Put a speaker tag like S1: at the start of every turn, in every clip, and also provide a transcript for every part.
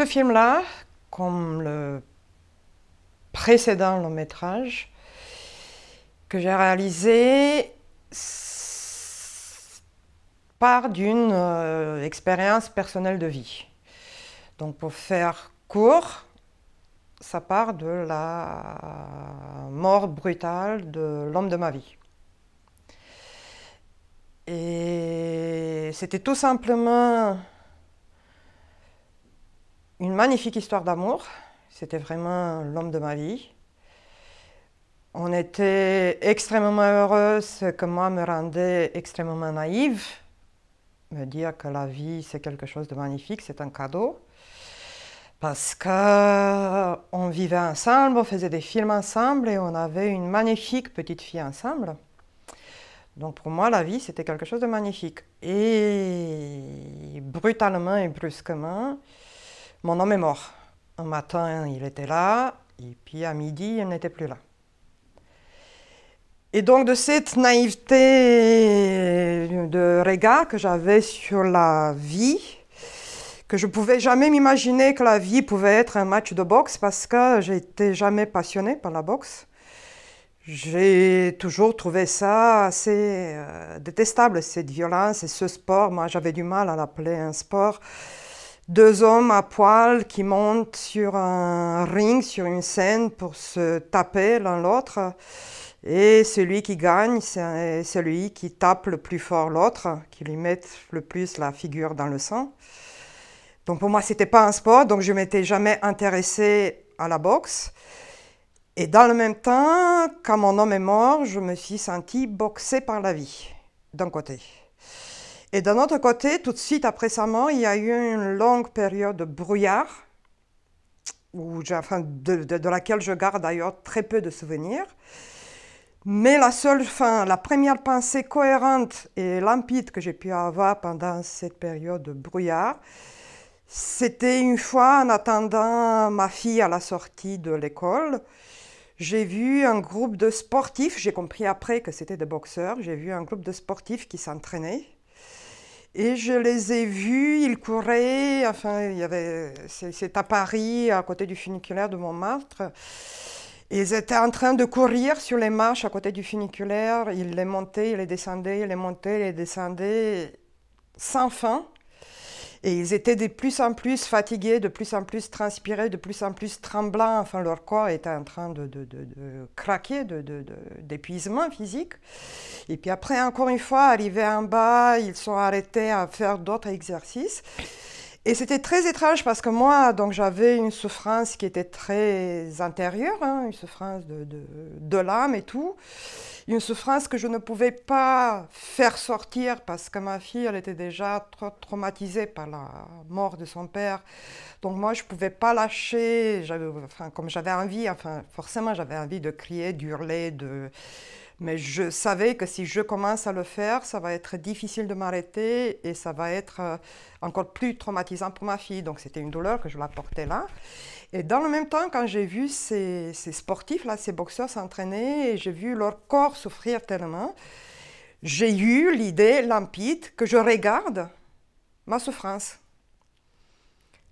S1: Ce film-là, comme le précédent long métrage que j'ai réalisé, part d'une euh, expérience personnelle de vie. Donc pour faire court, ça part de la mort brutale de l'homme de ma vie. Et c'était tout simplement une magnifique histoire d'amour. C'était vraiment l'homme de ma vie. On était extrêmement heureux, ce que moi me rendait extrêmement naïve. Me dire que la vie, c'est quelque chose de magnifique, c'est un cadeau. Parce qu'on vivait ensemble, on faisait des films ensemble et on avait une magnifique petite fille ensemble. Donc pour moi, la vie, c'était quelque chose de magnifique. Et brutalement et brusquement, mon homme est mort. Un matin, il était là, et puis à midi, il n'était plus là. Et donc de cette naïveté de regard que j'avais sur la vie, que je pouvais jamais m'imaginer que la vie pouvait être un match de boxe parce que j'étais jamais passionnée par la boxe. J'ai toujours trouvé ça assez euh, détestable, cette violence et ce sport. Moi, j'avais du mal à l'appeler un sport deux hommes à poil qui montent sur un ring, sur une scène pour se taper l'un l'autre. Et celui qui gagne, c'est celui qui tape le plus fort l'autre, qui lui met le plus la figure dans le sang. Donc pour moi, c'était pas un sport, donc je m'étais jamais intéressée à la boxe. Et dans le même temps, quand mon homme est mort, je me suis sentie boxée par la vie, d'un côté. Et d'un autre côté, tout de suite après sa mort, il y a eu une longue période de brouillard, enfin, de, laquelle je garde d'ailleurs très peu de souvenirs. Mais la seule, fin, la première pensée cohérente et limpide que j'ai pu avoir pendant cette période de brouillard, c'était une fois en attendant ma fille à la sortie de l'école, j'ai vu un groupe de sportifs, j'ai compris après que c'était des boxeurs, j'ai vu un groupe de sportifs qui s'entraînaient et je les ai vus, ils couraient, enfin, c'est à Paris, à côté du funiculaire de Montmartre. Ils étaient en train de courir sur les marches à côté du funiculaire. Ils les montaient, ils les descendaient, ils les montaient, ils les descendaient, sans fin. Et ils étaient de plus en plus fatigués, de plus en plus transpirés, de plus en plus tremblants. Enfin, leur corps était en train de, de, de, craquer, d'épuisement physique. Et puis après, encore une fois, arrivés en bas, ils sont arrêtés à faire d'autres exercices. Et c'était très étrange parce que moi, donc j'avais une souffrance qui était très intérieure, hein, une souffrance de, l'âme et tout, une souffrance que je ne pouvais pas faire sortir parce que ma fille, elle était déjà trop traumatisée par la mort de son père. Donc moi, je ne pouvais pas lâcher, comme j'avais envie, enfin forcément j'avais envie de crier, d'hurler, de mais je savais que si je commence à le faire, ça va être difficile de m'arrêter et ça va être euh, encore plus traumatisant pour ma fille. Donc c'était une douleur que je la portais là. Et dans le même temps, quand j'ai vu ces, sportifs-là, ces boxeurs s'entraîner et j'ai vu leur corps souffrir tellement, j'ai eu l'idée limpide que je regarde ma souffrance.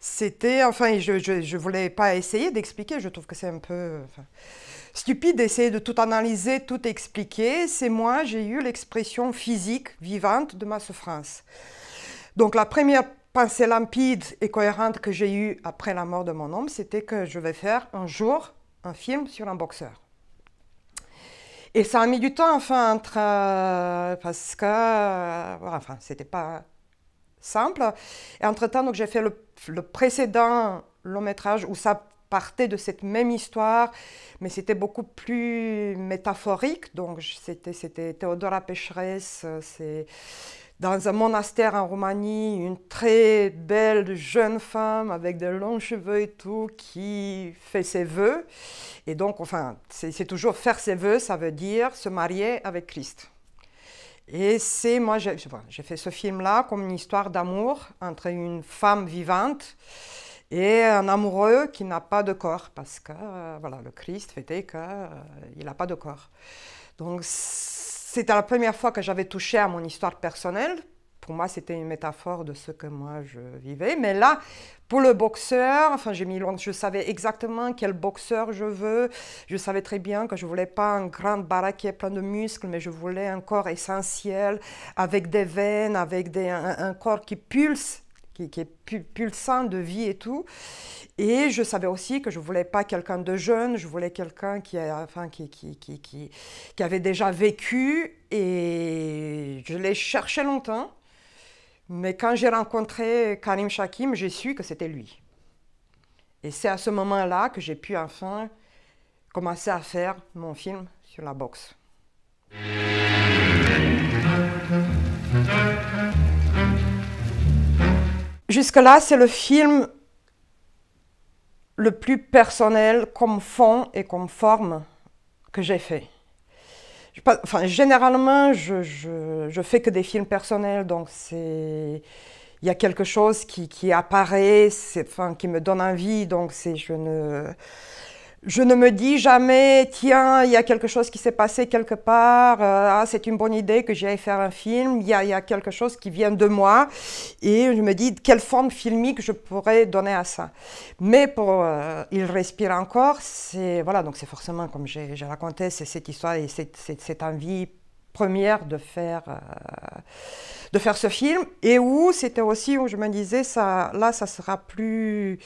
S1: C'était, enfin, je ne voulais pas essayer d'expliquer, je trouve que c'est un peu stupide d'essayer de tout analyser, tout expliquer. C'est moi, j'ai eu l'expression physique vivante de ma souffrance. Donc la première pensée limpide et cohérente que j'ai eue après la mort de mon homme, c'était que je vais faire un jour un film sur un boxeur. Et ça a mis du temps, enfin, entre, euh, parce que, euh, enfin, c'était pas simple. Et entre-temps, donc, j'ai fait le précédent long métrage où ça partait de cette même histoire, mais c'était beaucoup plus métaphorique. Donc c'était Théodora Pécheresse, euh, c'est dans un monastère en Roumanie, une très belle jeune femme avec de longs cheveux et tout qui fait ses vœux. Et donc, enfin, c'est toujours faire ses vœux, ça veut dire se marier avec Christ. Et c'est, moi, j'ai fait ce film-là comme une histoire d'amour entre une femme vivante et un amoureux qui n'a pas de corps, parce que euh, voilà, le Christ fêtait qu'il euh, il n'a pas de corps. Donc c'était la première fois que j'avais touché à mon histoire personnelle. Pour moi, c'était une métaphore de ce que moi je vivais. Mais là, pour le boxeur, enfin, j'ai mis je savais exactement quel boxeur je veux. Je savais très bien que je voulais pas un grand baraquet plein de muscles, mais je voulais un corps essentiel, avec des veines, avec un corps qui pulse qui, est pulsant de vie et tout. Et je savais aussi que je voulais pas quelqu'un de jeune, je voulais quelqu'un qui, enfin, qui, qui, qui, qui, avait déjà vécu. Et je l'ai cherché longtemps. Mais quand j'ai rencontré Karim Shakim, j'ai su que c'était lui. Et c'est à ce moment-là que j'ai pu enfin commencer à faire mon film sur la boxe. Jusque-là, c'est le film le plus personnel comme fond et comme forme que j'ai fait. Enfin, généralement, je, je, fais que des films personnels, donc c'est il y a quelque chose qui, apparaît, enfin, qui me donne envie, donc c'est je ne je ne me dis jamais, tiens, il y a quelque chose qui s'est passé quelque part, euh, ah, c'est une bonne idée que j'aille faire un film, il y, a quelque chose qui vient de moi, et je me dis quelle forme filmique je pourrais donner à ça. Mais pour euh, Il respire encore, c'est voilà, donc c'est forcément, comme j'ai raconté, c'est cette histoire et cette, envie première de faire, euh, de faire ce film, et où c'était aussi où je me disais, ça, là, ça sera plus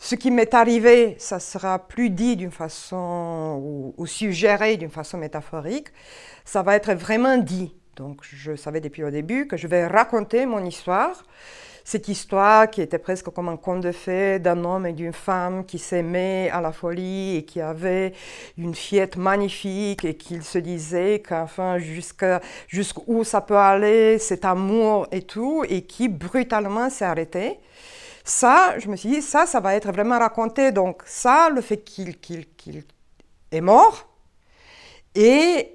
S1: ce qui m'est arrivé, ça sera plus dit d'une façon ou, suggéré d'une façon métaphorique, ça va être vraiment dit. Donc je savais depuis le début que je vais raconter mon histoire, cette histoire qui était presque comme un conte de fées d'un homme et d'une femme qui s'aimaient à la folie et qui avaient une fillette magnifique et qu'ils se disaient qu'enfin jusqu'où ça peut aller, cet amour et tout, et qui brutalement s'est arrêté. Ça, je me suis dit, ça, ça va être vraiment raconté. Donc ça, le fait qu'il est mort, et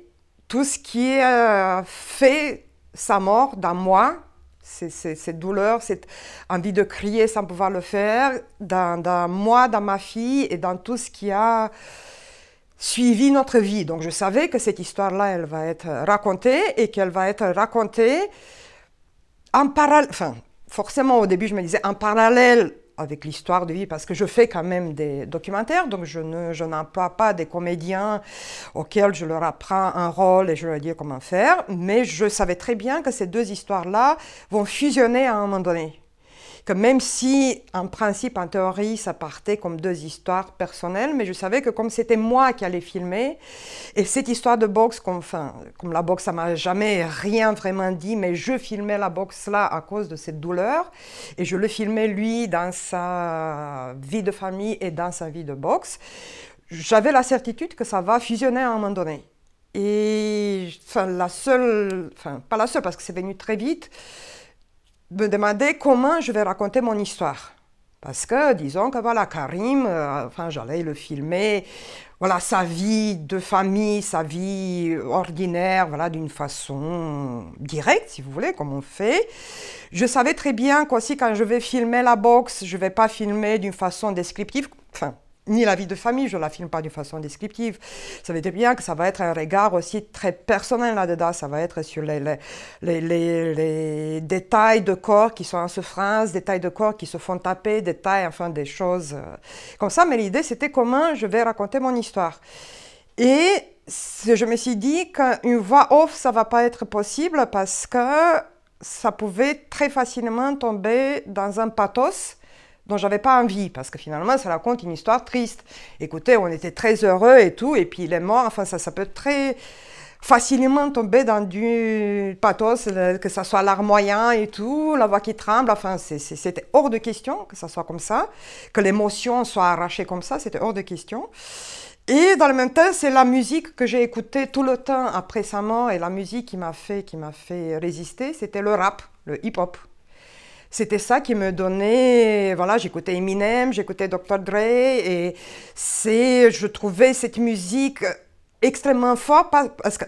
S1: tout ce qui a euh, fait sa mort dans moi, cette douleur, cette envie de crier sans pouvoir le faire, dans, moi, dans ma fille et dans tout ce qui a suivi notre vie. Donc je savais que cette histoire-là, elle va être racontée et qu'elle va être racontée en parallèle, forcément, au début, je me disais en parallèle avec l'histoire de vie, parce que je fais quand même des documentaires, donc je je n'emploie pas des comédiens auxquels je leur apprends un rôle et je leur dis comment faire, mais je savais très bien que ces deux histoires-là vont fusionner à un moment donné que même si en principe, en théorie, ça partait comme deux histoires personnelles, mais je savais que comme c'était moi qui allais filmer, et cette histoire de boxe, comme, enfin, comme la boxe, ça m'a jamais rien vraiment dit, mais je filmais la boxe là à cause de cette douleur, et je le filmais lui dans sa vie de famille et dans sa vie de boxe. J'avais la certitude que ça va fusionner à un moment donné. Et la seule, enfin pas la seule parce que c'est venu très vite, me demandais comment je vais raconter mon histoire. Parce que, disons que voilà, Karim, euh, enfin, j'allais le filmer, voilà, sa vie de famille, sa vie ordinaire, voilà, d'une façon directe, si vous voulez, comme on fait. Je savais très bien qu'aussi, quand je vais filmer la boxe, je ne vais pas filmer d'une façon descriptive, enfin, ni la vie de famille, je la filme pas d'une façon descriptive. Ça veut dire bien que ça va être un regard aussi très personnel là-dedans. Ça va être sur les, détails de corps qui sont en souffrance, détails de corps qui se font taper, détails, enfin des choses euh, comme ça. Mais l'idée, c'était comment je vais raconter mon histoire. Et je me suis dit qu'une voix off, ça va pas être possible parce que ça pouvait très facilement tomber dans un pathos dont j'avais pas envie, parce que finalement, ça raconte une histoire triste. Écoutez, on était très heureux et tout, et puis les est mort, enfin, ça, ça peut très facilement tomber dans du pathos, que ça soit l'art moyen et tout, la voix qui tremble, enfin, c'était hors de question que ça soit comme ça, que l'émotion soit arrachée comme ça, c'était hors de question. Et dans le même temps, c'est la musique que j'ai écoutée tout le temps après sa mort et la musique qui m'a fait, qui m'a fait résister, c'était le rap, le hip-hop c'était ça qui me donnait. Voilà, j'écoutais Eminem, j'écoutais Dr. Dre, et c'est, je trouvais cette musique extrêmement fort parce que,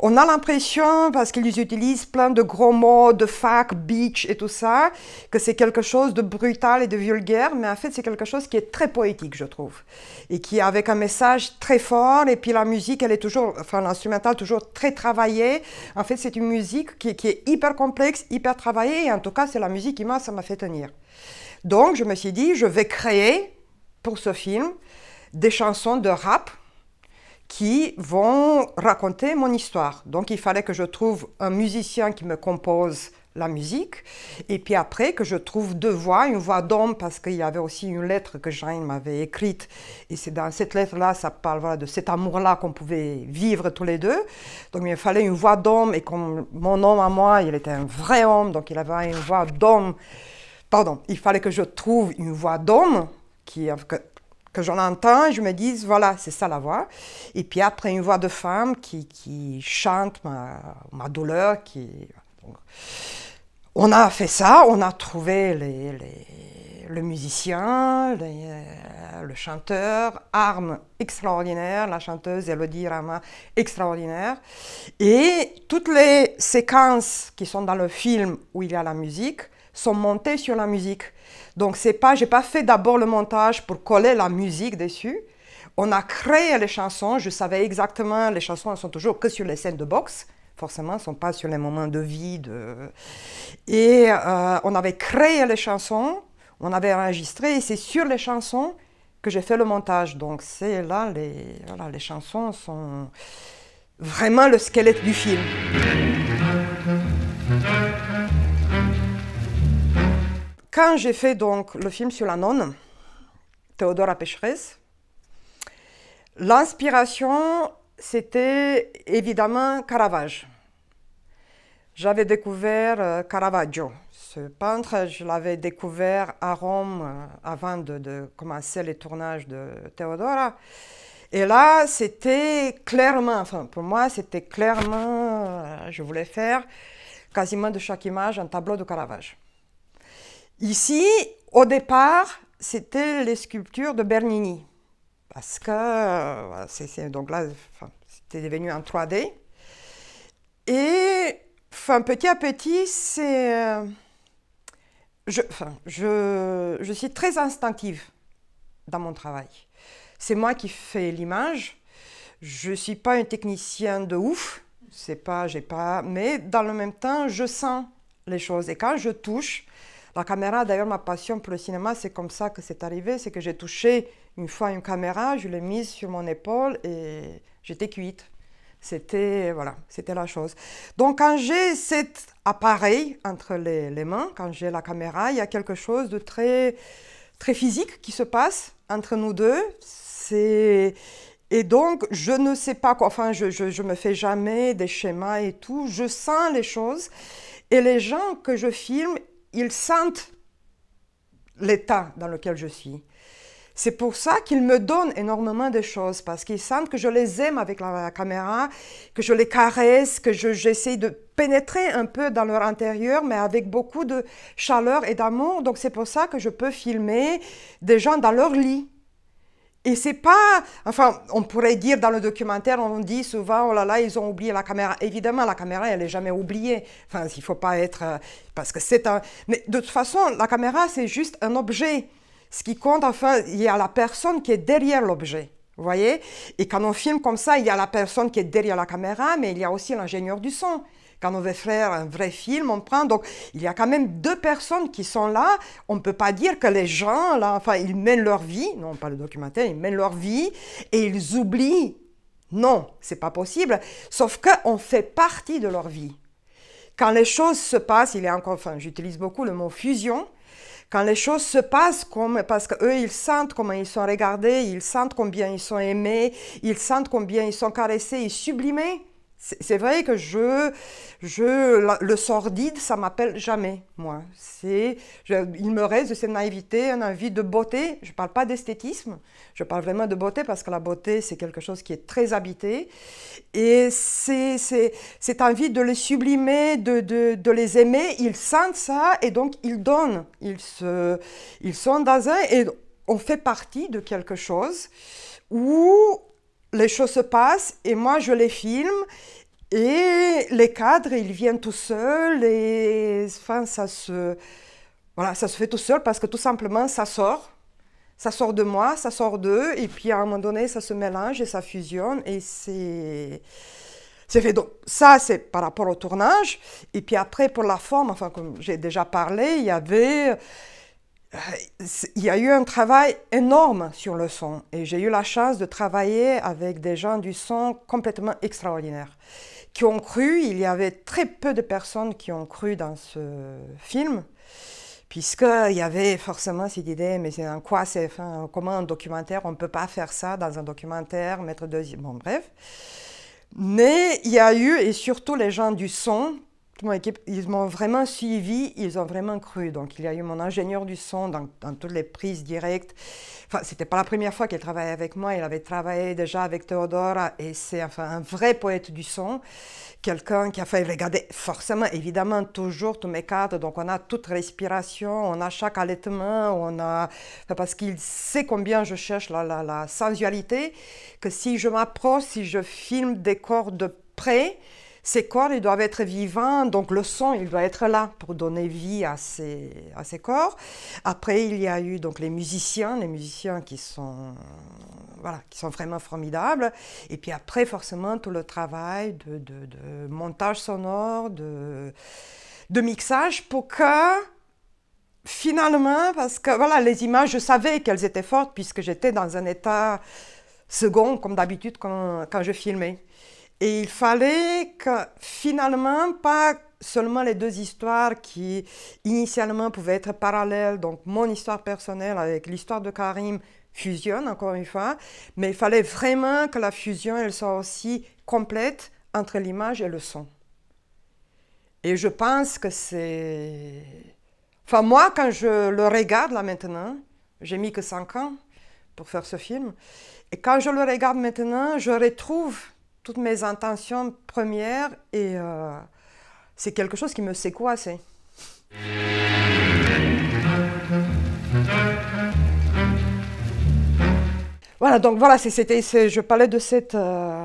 S1: on a l'impression, parce qu'ils utilisent plein de gros mots, de fac, bitch et tout ça, que c'est quelque chose de brutal et de vulgaire, mais en fait, c'est quelque chose qui est très poétique, je trouve. Et qui, avec un message très fort, et puis la musique, elle est toujours, enfin, l'instrumental, toujours très travaillé. En fait, c'est une musique qui, est hyper complexe, hyper travaillée, et en tout cas, c'est la musique qui, ça m'a fait tenir. Donc, je me suis dit, je vais créer pour ce film des chansons de rap qui vont raconter mon histoire. Donc il fallait que je trouve un musicien qui me compose la musique, et puis après que je trouve deux voix, une voix d'homme, parce qu'il y avait aussi une lettre que Jeanne m'avait écrite, et c'est dans cette lettre-là, ça parle de cet amour-là qu'on pouvait vivre tous les deux. Donc il me fallait une voix d'homme, et comme mon homme à moi, il était un vrai homme, donc il avait une voix d'homme, pardon, il fallait que je trouve une voix d'homme, qui, que j'en entends, je me dis, voilà, c'est ça la voix. Et puis après, une voix de femme qui, qui chante ma, ma, douleur. Qui... on a fait ça, on a trouvé les, le musicien, euh, le chanteur, Arme extraordinaire, la chanteuse Elodie Rama extraordinaire. Et toutes les séquences qui sont dans le film où il y a la musique, sont montés sur la musique. Donc c'est pas, j'ai pas fait d'abord le montage pour coller la musique dessus. On a créé les chansons. Je savais exactement les chansons. Elles sont toujours que sur les scènes de boxe. Forcément, elles sont pas sur les moments de vie. Et euh, on avait créé les chansons. On avait enregistré. Et c'est sur les chansons que j'ai fait le montage. Donc c'est là les, les chansons sont vraiment le squelette du film. quand j'ai fait donc le film sur la nonne, Théodora Pécheresse, l'inspiration, c'était évidemment Caravage. J'avais découvert euh, Caravaggio, ce peintre. Je l'avais découvert à Rome euh, avant de, commencer les tournages de Théodora. Et là, c'était clairement, enfin pour moi, c'était clairement, euh, je voulais faire quasiment de chaque image un tableau de Caravage. Ici, au départ, c'était les sculptures de Bernini. Parce que, euh, donc là, c'était devenu en 3D. Et, petit à petit, c'est. Euh, je, je, je, suis très instinctive dans mon travail. C'est moi qui fais l'image. Je ne suis pas un technicien de ouf. C'est pas, j'ai pas. Mais dans le même temps, je sens les choses. Et quand je touche, la caméra, d'ailleurs, ma passion pour le cinéma, c'est comme ça que c'est arrivé, c'est que j'ai touché une fois une caméra, je l'ai mise sur mon épaule et j'étais cuite. C'était voilà, c'était la chose. Donc quand j'ai cet appareil entre les, mains, quand j'ai la caméra, il y a quelque chose de très très physique qui se passe entre nous deux. C'est et donc, je ne sais pas quoi, enfin, je, je, je, me fais jamais des schémas et tout, je sens les choses. Et les gens que je filme, ils sentent l'état dans lequel je suis. C'est pour ça qu'ils me donnent énormément de choses, parce qu'ils sentent que je les aime avec la, caméra, que je les caresse, que j'essaie de pénétrer un peu dans leur intérieur, mais avec beaucoup de chaleur et d'amour. Donc c'est pour ça que je peux filmer des gens dans leur lit, et c'est pas, enfin, on pourrait dire dans le documentaire, on dit souvent, oh là là, ils ont oublié la caméra. Évidemment, la caméra, elle n'est jamais oubliée. Enfin, il faut pas être, euh, parce que c'est un. Mais de toute façon, la caméra, c'est juste un objet. Ce qui compte, enfin, il y a la personne qui est derrière l'objet. Vous voyez Et quand on filme comme ça, il y a la personne qui est derrière la caméra, mais il y a aussi l'ingénieur du son. Quand on veut faire un vrai film, on prend. Donc, il y a quand même deux personnes qui sont là. On ne peut pas dire que les gens, là, enfin, ils mènent leur vie. Non, pas le documentaire, ils mènent leur vie et ils oublient. Non, c'est pas possible. Sauf qu'on fait partie de leur vie. Quand les choses se passent, il est encore, enfin, j'utilise beaucoup le mot fusion quand les choses se passent, comme, parce qu'eux, ils sentent comment ils sont regardés, ils sentent combien ils sont aimés, ils sentent combien ils sont caressés ils sublimés. C'est vrai que je, je, le sordide, ça m'appelle jamais, moi. C'est, il me reste de cette naïveté, un envie de beauté. Je ne parle pas d'esthétisme, je parle vraiment de beauté parce que la beauté, c'est quelque chose qui est très habité. Et c'est, cette envie de les sublimer, de, de, de, les aimer, ils sentent ça et donc ils donnent. Ils, se, ils sont dans un et on fait partie de quelque chose où les choses se passent et moi je les filme et les cadres ils viennent tout seuls et enfin ça se voilà ça se fait tout seul parce que tout simplement ça sort ça sort de moi ça sort d'eux et puis à un moment donné ça se mélange et ça fusionne et c'est c'est fait donc ça c'est par rapport au tournage et puis après pour la forme enfin comme j'ai déjà parlé il y avait il y a eu un travail énorme sur le son et j'ai eu la chance de travailler avec des gens du son complètement extraordinaires qui ont cru, il y avait très peu de personnes qui ont cru dans ce film puisqu'il y avait forcément cette idée, mais c'est en quoi c'est, comment un documentaire, on ne peut pas faire ça dans un documentaire, mettre deux... Bon, bref. Mais il y a eu, et surtout les gens du son, mon équipe, ils m'ont vraiment suivi, ils ont vraiment cru. Donc il y a eu mon ingénieur du son dans, toutes les prises directes. Enfin, c'était pas la première fois qu'elle travaillait avec moi, il avait travaillé déjà avec Théodore et c'est enfin un vrai poète du son, quelqu'un qui a fait regarder forcément, évidemment, toujours tous mes cadres. Donc on a toute respiration, on a chaque allaitement, on a... parce qu'il sait combien je cherche la, la sensualité, que si je m'approche, si je filme des corps de près, ces corps, ils doivent être vivants, donc le son il doit être là pour donner vie à ces, à ces corps. Après, il y a eu donc les musiciens, les musiciens qui sont, voilà, qui sont vraiment formidables. Et puis après, forcément, tout le travail de, de, de montage sonore, de, de mixage pour que finalement, parce que voilà, les images, je savais qu'elles étaient fortes puisque j'étais dans un état second, comme d'habitude, quand, quand, je filmais. Et il fallait que finalement, pas seulement les deux histoires qui initialement pouvaient être parallèles, donc mon histoire personnelle avec l'histoire de Karim fusionne encore une fois, mais il fallait vraiment que la fusion elle soit aussi complète entre l'image et le son. Et je pense que c'est... Enfin moi quand je le regarde là maintenant, j'ai mis que 5 ans pour faire ce film, et quand je le regarde maintenant, je retrouve toutes mes intentions premières et euh, c'est quelque chose qui me C'est Voilà, donc voilà, c'était, je parlais de cette, euh,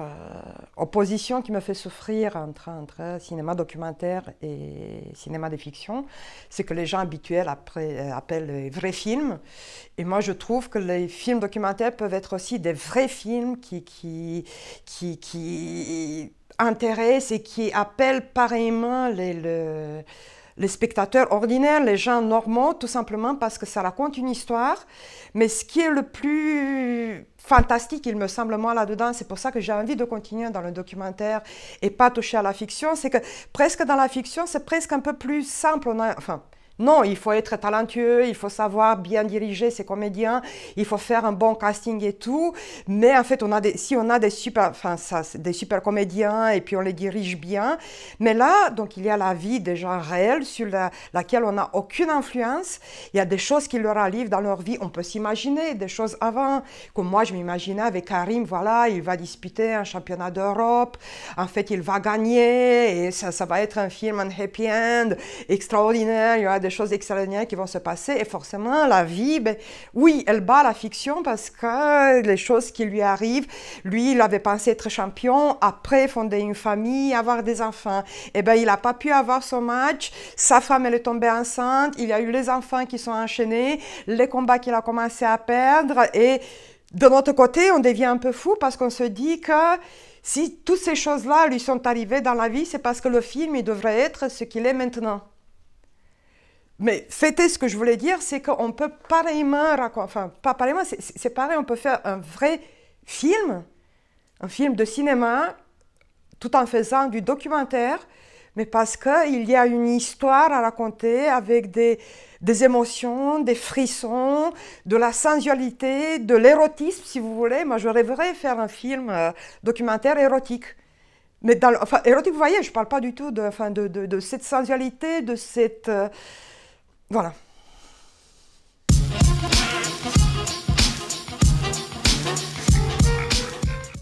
S1: opposition qui me fait souffrir entre, entre cinéma documentaire et cinéma de fiction, c'est que les gens habituels euh, appellent les vrais films. Et moi, je trouve que les films documentaires peuvent être aussi des vrais films qui, qui, qui, qui intéressent et qui appellent pareillement les les spectateurs ordinaires, les gens normaux, tout simplement parce que ça raconte une histoire. Mais ce qui est le plus fantastique, il me semble, moi, là-dedans, c'est pour ça que j'ai envie de continuer dans le documentaire et pas toucher à la fiction, c'est que presque dans la fiction, c'est presque un peu plus simple. enfin, non, il faut être talentueux, il faut savoir bien diriger ses comédiens, il faut faire un bon casting et tout. Mais en fait, on a des, si on a des super, enfin, des super comédiens et puis on les dirige bien. Mais là, donc, il y a la vie déjà réelle sur laquelle on n'a aucune influence. Il y a des choses qui leur arrivent dans leur vie. On peut s'imaginer des choses avant. Comme moi, je m'imaginais avec Karim, voilà, il va disputer un championnat d'Europe. En fait, il va gagner et ça, va être un film, un happy end extraordinaire choses extraordinaires qui vont se passer. Et forcément, la vie, ben, oui, elle bat la fiction parce que les choses qui lui arrivent, lui, il avait pensé être champion, après fonder une famille, avoir des enfants. Et eh ben, il n'a pas pu avoir son match. Sa femme, elle est tombée enceinte. Il y a eu les enfants qui sont enchaînés, les combats qu'il a commencé à perdre. Et de notre côté, on devient un peu fou parce qu'on se dit que si toutes ces choses-là lui sont arrivées dans la vie, c'est parce que le film, il devrait être ce qu'il est maintenant. Mais fêter, ce que je voulais dire, c'est qu'on peut pareillement enfin, pas pareillement, c'est pareil, on peut faire un vrai film, un film de cinéma, tout en faisant du documentaire, mais parce qu'il y a une histoire à raconter avec des, des émotions, des frissons, de la sensualité, de l'érotisme, si vous voulez. Moi, je rêverais faire un film euh, documentaire érotique. Mais dans, enfin, érotique, vous voyez, je ne parle pas du tout de, enfin, de, de, cette sensualité, de cette... Euh, voilà.